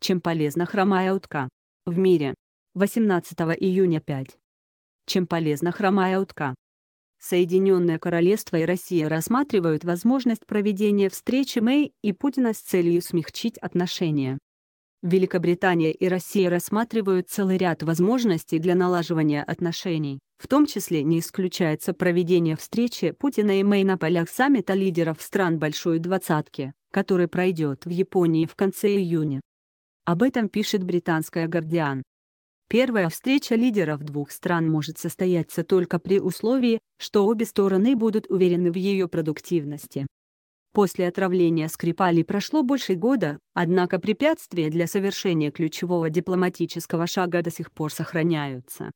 Чем полезна хромая утка? В мире. 18 июня 5. Чем полезна хромая утка? Соединенное Королевство и Россия рассматривают возможность проведения встречи Мэй и Путина с целью смягчить отношения. Великобритания и Россия рассматривают целый ряд возможностей для налаживания отношений, в том числе не исключается проведение встречи Путина и Мэй на полях саммита лидеров стран Большой Двадцатки, который пройдет в Японии в конце июня. Об этом пишет британская «Гардиан». Первая встреча лидеров двух стран может состояться только при условии, что обе стороны будут уверены в ее продуктивности. После отравления Скрипали прошло больше года, однако препятствия для совершения ключевого дипломатического шага до сих пор сохраняются.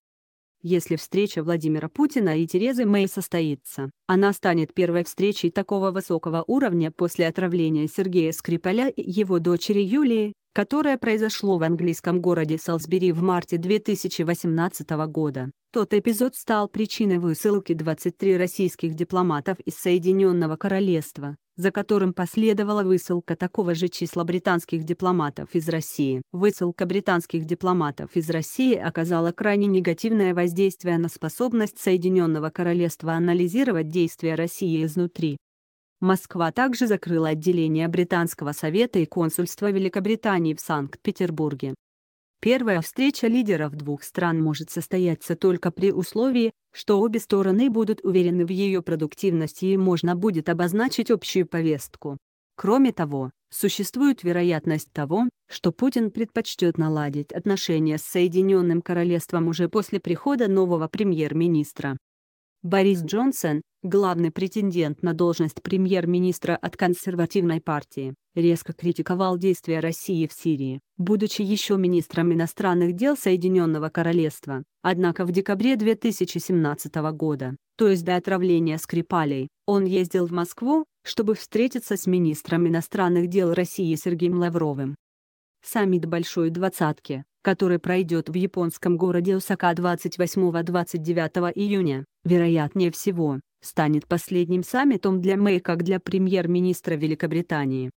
Если встреча Владимира Путина и Терезы Мэй состоится, она станет первой встречей такого высокого уровня после отравления Сергея Скрипаля и его дочери Юлии, которое произошло в английском городе Салсбери в марте 2018 года. Тот эпизод стал причиной высылки 23 российских дипломатов из Соединенного Королевства, за которым последовала высылка такого же числа британских дипломатов из России. Высылка британских дипломатов из России оказала крайне негативное воздействие на способность Соединенного Королевства анализировать действия России изнутри. Москва также закрыла отделение Британского совета и консульства Великобритании в Санкт-Петербурге. Первая встреча лидеров двух стран может состояться только при условии, что обе стороны будут уверены в ее продуктивности и можно будет обозначить общую повестку. Кроме того, существует вероятность того, что Путин предпочтет наладить отношения с Соединенным Королевством уже после прихода нового премьер-министра. Борис Джонсон, главный претендент на должность премьер-министра от консервативной партии, резко критиковал действия России в Сирии, будучи еще министром иностранных дел Соединенного Королевства. Однако в декабре 2017 года, то есть до отравления Скрипалей, он ездил в Москву, чтобы встретиться с министром иностранных дел России Сергеем Лавровым. Саммит Большой Двадцатки который пройдет в японском городе Усака 28-29 июня, вероятнее всего, станет последним саммитом для Мэй как для премьер-министра Великобритании.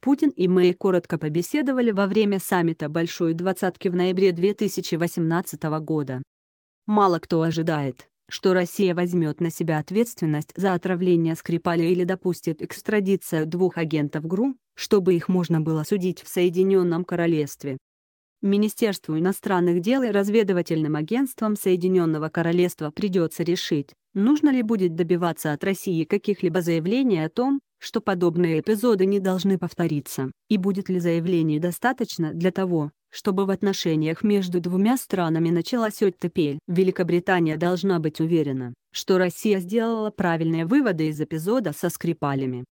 Путин и Мэй коротко побеседовали во время саммита Большой двадцатки в ноябре 2018 года. Мало кто ожидает, что Россия возьмет на себя ответственность за отравление Скрипаля или допустит экстрадицию двух агентов ГРУ, чтобы их можно было судить в Соединенном Королевстве. Министерству иностранных дел и разведывательным агентствам Соединенного Королевства придется решить, нужно ли будет добиваться от России каких-либо заявлений о том, что подобные эпизоды не должны повториться, и будет ли заявлений достаточно для того, чтобы в отношениях между двумя странами началась оттепель. Великобритания должна быть уверена, что Россия сделала правильные выводы из эпизода со Скрипалями.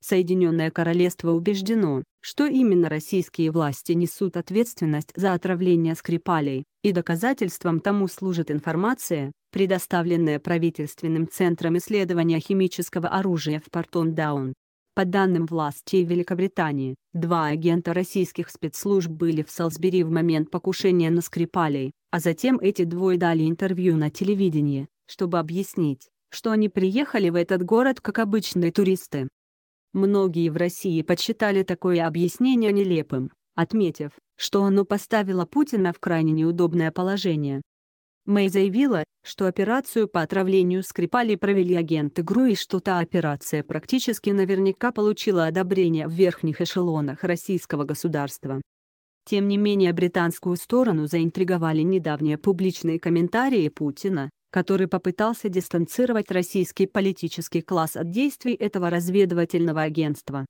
Соединенное Королевство убеждено, что именно российские власти несут ответственность за отравление Скрипалей, и доказательством тому служит информация, предоставленная правительственным центром исследования химического оружия в Портон-Даун. По данным властей Великобритании, два агента российских спецслужб были в Салсбери в момент покушения на Скрипалей, а затем эти двое дали интервью на телевидении, чтобы объяснить, что они приехали в этот город как обычные туристы. Многие в России подсчитали такое объяснение нелепым, отметив, что оно поставило Путина в крайне неудобное положение. Мэй заявила, что операцию по отравлению Скрипали провели агенты ГРУ и что та операция практически наверняка получила одобрение в верхних эшелонах российского государства. Тем не менее британскую сторону заинтриговали недавние публичные комментарии Путина, который попытался дистанцировать российский политический класс от действий этого разведывательного агентства.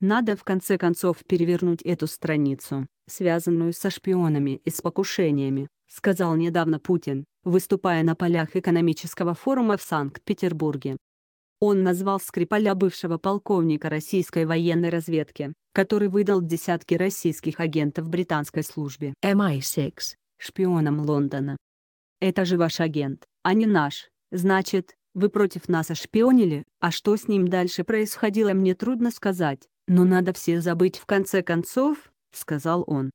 Надо в конце концов перевернуть эту страницу, связанную со шпионами и с покушениями, сказал недавно Путин, выступая на полях экономического форума в Санкт-Петербурге. Он назвал Скрипаля бывшего полковника российской военной разведки, который выдал десятки российских агентов британской службе MI6 эм шпионом Лондона. Это же ваш агент, а не наш. Значит, вы против нас ошпионили, а что с ним дальше происходило мне трудно сказать, но надо все забыть в конце концов», — сказал он.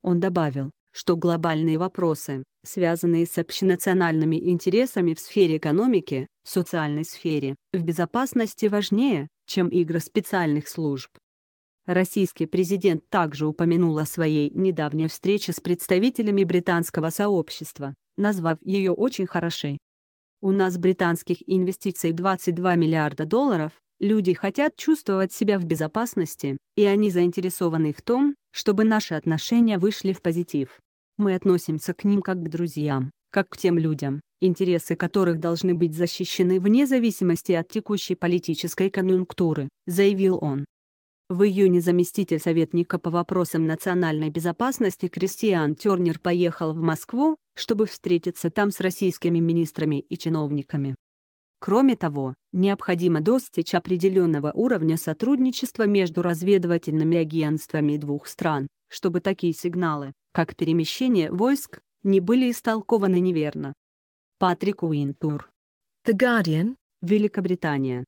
Он добавил, что глобальные вопросы, связанные с общенациональными интересами в сфере экономики, в социальной сфере, в безопасности важнее, чем игры специальных служб. Российский президент также упомянул о своей недавней встрече с представителями британского сообщества, назвав ее очень хорошей. У нас британских инвестиций 22 миллиарда долларов, люди хотят чувствовать себя в безопасности, и они заинтересованы в том, чтобы наши отношения вышли в позитив. Мы относимся к ним как к друзьям, как к тем людям, интересы которых должны быть защищены вне зависимости от текущей политической конъюнктуры, заявил он. В июне заместитель советника по вопросам национальной безопасности Кристиан Тернер поехал в Москву, чтобы встретиться там с российскими министрами и чиновниками. Кроме того, необходимо достичь определенного уровня сотрудничества между разведывательными агентствами двух стран, чтобы такие сигналы, как перемещение войск, не были истолкованы неверно. Патрик Уинтур. The Guardian, Великобритания.